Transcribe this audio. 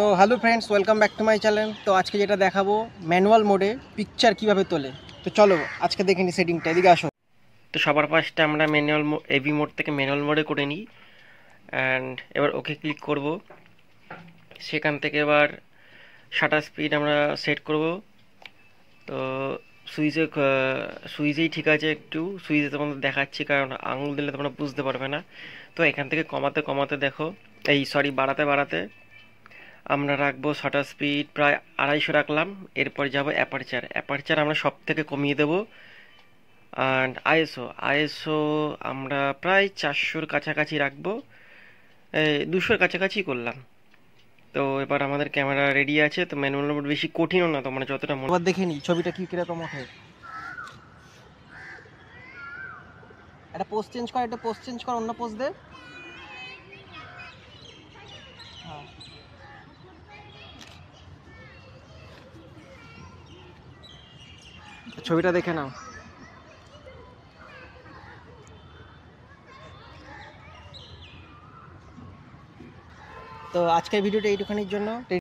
তো hello friends welcome back to my channel তো আজকে যেটা দেখাবো ম্যানুয়াল মোডে পিকচার কিভাবে তোলে তো চলো আজকে দেখে নিই সেটিংটা এদিকে আসো তো সবার ফার্স্টে আমরা ম্যানুয়াল এবি মোড থেকে ম্যানুয়াল মোডে করে নিই অ্যান্ড এবার ওকে ক্লিক করব সেখান থেকে এবার শাটার স্পিড আমরা সেট করব তো সুইচে সুইচেই ঠিক আছে একটু সুইচে তোমাদের দেখাচ্ছি কারণ আঙুল দিলে তোমরা বুঝতে পারবে না তো এখান থেকে কমাতে কমাতে দেখো এই সরি বাড়াতে বাড়াতে আমরা রাখবো শাটার স্পিড প্রায় আড়াইশো রাখলাম এরপর যাব অ্যাপারচার অ্যাপারচার আমরা সব থেকে কমিয়ে দেবো অ্যান্ড আইএসও আইএসও আমরা প্রায় চারশোর কাছাকাছি রাখবো দুশোর কাছাকাছি করলাম তো এবার আমাদের ক্যামেরা রেডি আছে তো ম্যানুয়াল মোড বেশি কঠিনও না তো মানে যতটা মনে এবার দেখে নি ছবিটা কী কীরকম ওঠে একটা পোস্ট চেঞ্জ কর একটা পোস্ট চেঞ্জ কর অন্য পোস্ট দে ছবিটা দেখে নাও তো আজকের ভিডিওটা এইটুখানির জন্য